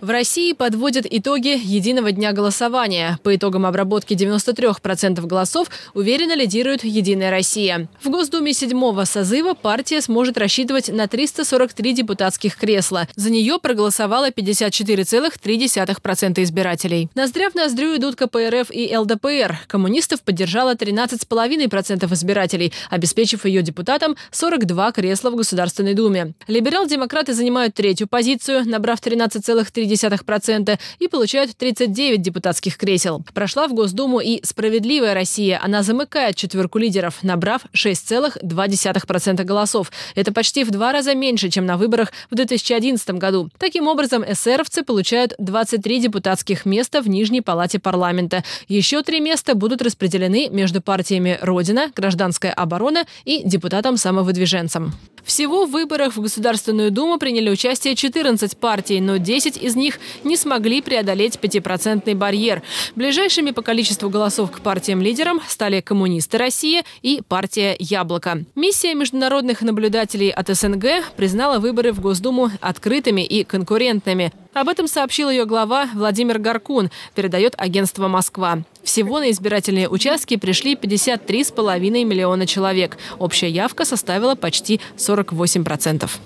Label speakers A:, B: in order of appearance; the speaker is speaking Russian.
A: В России подводят итоги единого дня голосования. По итогам обработки 93% голосов уверенно лидирует «Единая Россия». В Госдуме седьмого созыва партия сможет рассчитывать на 343 депутатских кресла. За нее проголосовало 54,3% избирателей. Ноздря в ноздрю идут КПРФ и ЛДПР. Коммунистов поддержало 13,5% избирателей, обеспечив ее депутатам 42 кресла в Государственной Думе. Либерал-демократы занимают третью позицию, набрав 13 17,3% и получают 39 депутатских кресел. Прошла в Госдуму и «Справедливая Россия». Она замыкает четверку лидеров, набрав 6,2% голосов. Это почти в два раза меньше, чем на выборах в 2011 году. Таким образом, эсеровцы получают 23 депутатских места в Нижней Палате парламента. Еще три места будут распределены между партиями «Родина», «Гражданская оборона» и депутатом-самовыдвиженцем. Всего в выборах в Государственную Думу приняли участие 14 партий, но 10 из них не смогли преодолеть пятипроцентный барьер. Ближайшими по количеству голосов к партиям-лидерам стали «Коммунисты России» и партия «Яблоко». Миссия международных наблюдателей от СНГ признала выборы в Госдуму открытыми и конкурентными. Об этом сообщил ее глава Владимир Гаркун, передает агентство «Москва». Всего на избирательные участки пришли 53,5 миллиона человек. Общая явка составила почти 48%. процентов.